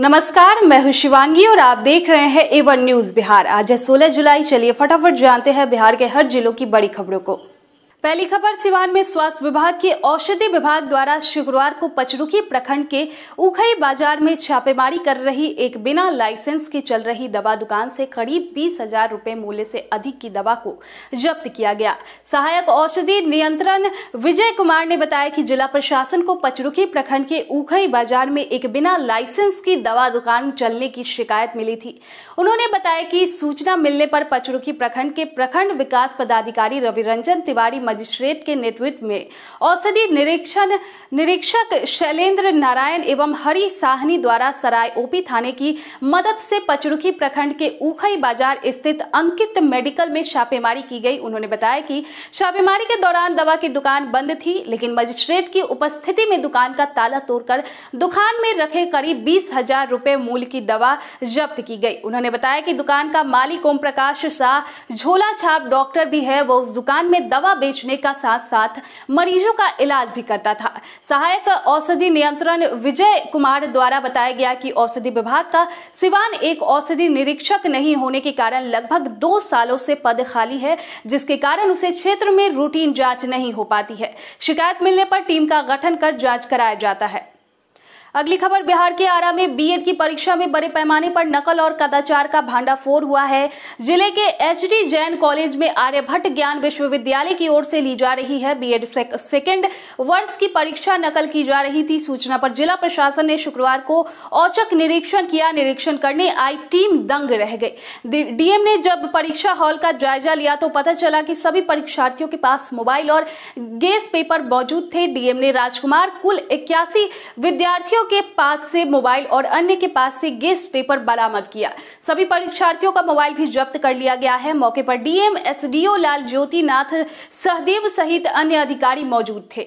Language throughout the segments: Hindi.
नमस्कार मैं हूं शिवांगी और आप देख रहे हैं एवन न्यूज बिहार आज है 16 जुलाई चलिए फटाफट जानते हैं बिहार के हर जिलों की बड़ी खबरों को पहली खबर सिवान में स्वास्थ्य विभाग के औषधि विभाग द्वारा शुक्रवार को पचरुखी प्रखंड के उखई बाजार में छापेमारी कर रही एक बिना लाइसेंस की चल रही दवा दुकान से करीब बीस हजार रूपए मूल्य से अधिक की दवा को जब्त किया गया सहायक औषधि नियंत्रण विजय कुमार ने बताया कि जिला प्रशासन को पचरुखी प्रखंड के उखई बाजार में एक बिना लाइसेंस की दवा दुकान चलने की शिकायत मिली थी उन्होंने बताया की सूचना मिलने पर पचरुखी प्रखंड के प्रखंड विकास पदाधिकारी रवि रंजन तिवारी मजिस्ट्रेट के नेतृत्व में औषधि निरीक्षण निरीक्षक शैलेंद्र नारायण एवं हरि साहनी द्वारा सराय ओपी थाने की मदद से पचरुखी प्रखंड के ऊखई बाजार स्थित अंकित मेडिकल में छापेमारी की गई उन्होंने बताया कि छापेमारी के दौरान दवा की दुकान बंद थी लेकिन मजिस्ट्रेट की उपस्थिति में दुकान का ताला तोड़कर दुकान में रखे करीब बीस हजार रुपए मूल्य की दवा जब्त की गई उन्होंने बताया कि दुकान का मालिक ओम प्रकाश शाह झोला छाप डॉक्टर भी है वो उस दुकान में दवा बेच बेचने का साथ साथ मरीजों का इलाज भी करता था सहायक औषधि नियंत्रण विजय कुमार द्वारा बताया गया कि औषधि विभाग का सिवान एक औषधि निरीक्षक नहीं होने के कारण लगभग दो सालों से पद खाली है जिसके कारण उसे क्षेत्र में रूटीन जांच नहीं हो पाती है शिकायत मिलने पर टीम का गठन कर जांच कराया जाता है अगली खबर बिहार के आरा में बीएड की परीक्षा में बड़े पैमाने पर नकल और कदाचार का भांडाफोड़ हुआ है जिले के एच डी जैन कॉलेज में आर्यभट्ट ज्ञान विश्वविद्यालय की ओर से ली जा रही है बीएड सेकंड वर्ष की परीक्षा नकल की जा रही थी सूचना पर जिला प्रशासन ने शुक्रवार को औचक निरीक्षण किया निरीक्षण करने आई टीम दंग रह गई डीएम ने जब परीक्षा हॉल का जायजा लिया तो पता चला की सभी परीक्षार्थियों के पास मोबाइल और गेस पेपर मौजूद थे डीएम ने राजकुमार कुल इक्यासी विद्यार्थियों के पास से मोबाइल और अन्य के पास से गेस्ट पेपर बरामद किया सभी परीक्षार्थियों का मोबाइल भी जब्त कर लिया गया है मौके पर डीएम एसडीओ लाल ज्योतिनाथ सहदेव सहित अन्य अधिकारी मौजूद थे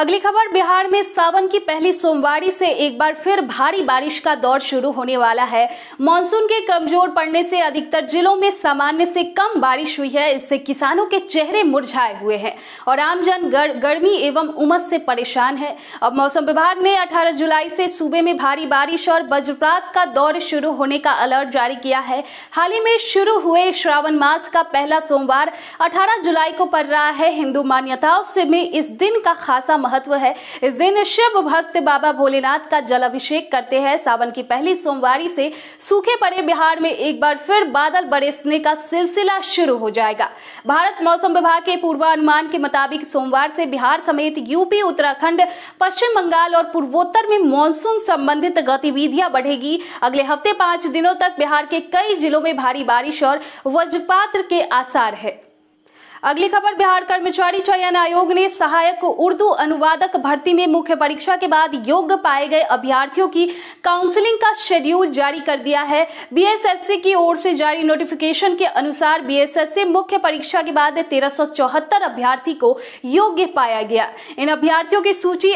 अगली खबर बिहार में सावन की पहली सोमवारी से एक बार फिर भारी बारिश का दौर शुरू होने वाला है मानसून के कमजोर पड़ने से अधिकतर जिलों में सामान्य से कम बारिश हुई है इससे किसानों के चेहरे मुरझाए हुए हैं और आमजन गर, गर्मी एवं उमस से परेशान है अब मौसम विभाग ने 18 जुलाई से सूबे में भारी बारिश और वज्रपात का दौर शुरू होने का अलर्ट जारी किया है हाल ही में शुरू हुए श्रावण मास का पहला सोमवार अठारह जुलाई को पड़ रहा है हिंदू मान्यताओं से में इस दिन का खासा महत्व है इस दिन शिव भक्त बाबा भोलेनाथ का जल अभिषेक करते हैं सावन की पहली सोमवारी से सूखे पड़े बिहार में एक बार फिर बादल बरसने का सिलसिला शुरू हो जाएगा भारत मौसम विभाग के पूर्वानुमान के मुताबिक सोमवार से बिहार समेत यूपी उत्तराखंड पश्चिम बंगाल और पूर्वोत्तर में मानसून संबंधित गतिविधियां बढ़ेगी अगले हफ्ते पांच दिनों तक बिहार के कई जिलों में भारी बारिश और वज्रपात के आसार है अगली खबर बिहार कर्मचारी चयन आयोग ने सहायक उर्दू अनुवादक भर्ती में मुख्य परीक्षा के बाद योग्य पाए गए अभ्यर्थियों की काउंसलिंग का शेड्यूल जारी कर दिया है बीएसएससी की ओर से जारी नोटिफिकेशन के अनुसार बीएसएससी मुख्य परीक्षा के बाद तेरह अभ्यर्थी को योग्य पाया गया इन अभ्यर्थियों की सूची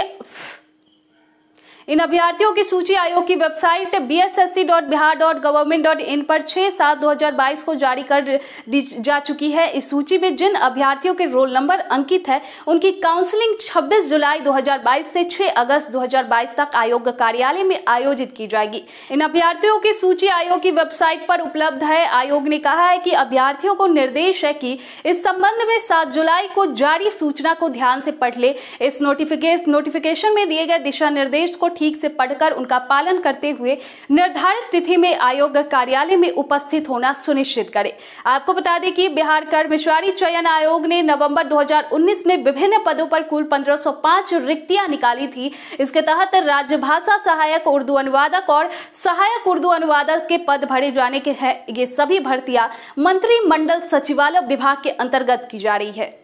इन अभ्यर्थियों की सूची आयोग की website B S S C dot Bihar dot government dot in पर छह सात दो हजार बाईस को जारी कर दी जा चुकी है इस सूची में जिन अभ्यर्थियों के रोल नंबर अंकित है उनकी काउंसलिंग छब्बीस जुलाई दो हजार बाईस से छह अगस्त दो हजार बाईस तक आयोग कार्यालय में आयोजित की जाएगी इन अभ्यर्थियों की सूची आयोग की वेबसाइट पर उपलब्ध है आयोग ने कहा है कि अभ्यर्थियों को निर्देश है कि इस संबंध में सात जुलाई को जारी सूचना को ध्यान से पढ़ ले इस नोटिफिकेशन में दिए गए दिशा निर्देश को ठीक से पढ़कर उनका पालन करते हुए निर्धारित तिथि में आयोग कार्यालय में उपस्थित होना सुनिश्चित करें आपको बता दें कि बिहार कर्मचारी चयन आयोग ने नवंबर 2019 में विभिन्न पदों पर कुल 1505 रिक्तियां निकाली थी इसके तहत राजभाषा सहायक उर्दू अनुवादक और सहायक उर्दू अनुवादक के पद भरे जाने के है ये सभी भर्तियां मंत्रिमंडल सचिवालय विभाग के अंतर्गत की जा रही है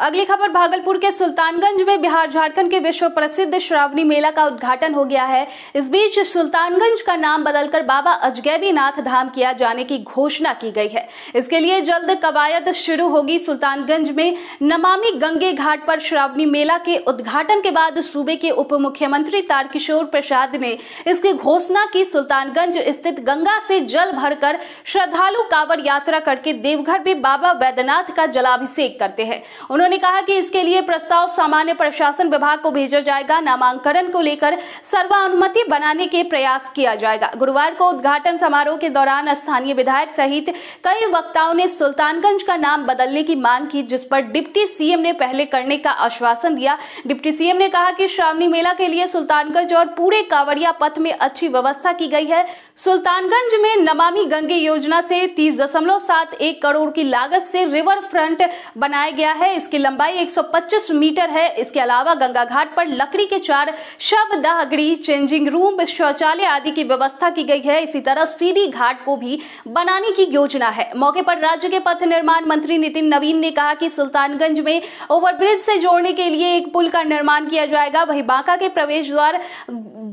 अगली खबर भागलपुर के सुल्तानगंज में बिहार झारखंड के विश्व प्रसिद्ध श्रावणी मेला का उद्घाटन हो गया है इस बीच सुल्तानगंज का नाम बदलकर बाबा अजगैबी नाथ धाम किया जाने की घोषणा की गई है इसके लिए जल्द कवायद शुरू होगी सुल्तानगंज में नमामि गंगे घाट पर श्रावणी मेला के उद्घाटन के बाद सूबे के उप मुख्यमंत्री तारकिशोर प्रसाद ने इसकी घोषणा की सुल्तानगंज स्थित गंगा से जल भरकर श्रद्धालु कांवड़ यात्रा करके देवघर में बाबा बैद्यनाथ का जलाभिषेक करते हैं उन्होंने कहा कि इसके लिए प्रस्ताव सामान्य प्रशासन विभाग को भेजा जाएगा नामांकन को लेकर सर्वानुमति बनाने के प्रयास किया जाएगा गुरुवार को उद्घाटन समारोह के दौरान स्थानीय विधायक सहित कई वक्ताओं ने सुल्तानगंज का नाम बदलने की मांग की जिस पर डिप्टी सीएम ने पहले करने का आश्वासन दिया डिप्टी सीएम ने कहा कि श्रावणी मेला के लिए सुल्तानगंज और पूरे कांवड़िया पथ में अच्छी व्यवस्था की गई है सुल्तानगंज में नमामि गंगे योजना से तीस दशमलव सात एक करोड़ की लागत से रिवर फ्रंट बनाया गया है इसके इसकी लंबाई 125 मीटर है इसके अलावा गंगा घाट पर लकड़ी के चार शव दहगड़ी चेंजिंग रूम शौचालय आदि की व्यवस्था की गई है इसी तरह सीढ़ी घाट को भी बनाने की योजना है मौके पर राज्य के पथ निर्माण मंत्री नितिन नवीन ने कहा कि सुल्तानगंज में ओवरब्रिज से जोड़ने के लिए एक पुल का निर्माण किया जाएगा वही बांका के प्रवेश द्वार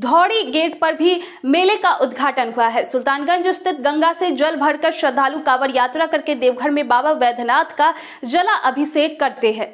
धौड़ी गेट पर भी मेले का उद्घाटन हुआ है सुल्तानगंज स्थित गंगा से जल भरकर श्रद्धालु कांवड़ यात्रा करके देवघर में बाबा वैद्यनाथ का जला अभिषेक करते हैं